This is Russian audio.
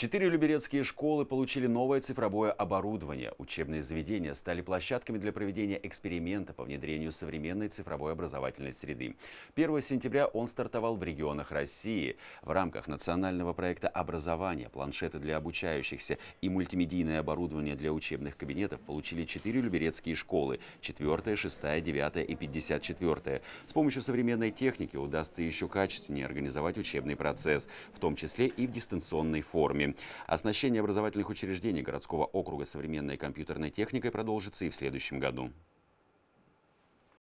Четыре люберецкие школы получили новое цифровое оборудование. Учебные заведения стали площадками для проведения эксперимента по внедрению современной цифровой образовательной среды. 1 сентября он стартовал в регионах России. В рамках национального проекта образования планшеты для обучающихся и мультимедийное оборудование для учебных кабинетов получили четыре люберецкие школы – 4, 6, 9 и 54. С помощью современной техники удастся еще качественнее организовать учебный процесс, в том числе и в дистанционной форме. Оснащение образовательных учреждений городского округа современной компьютерной техникой продолжится и в следующем году.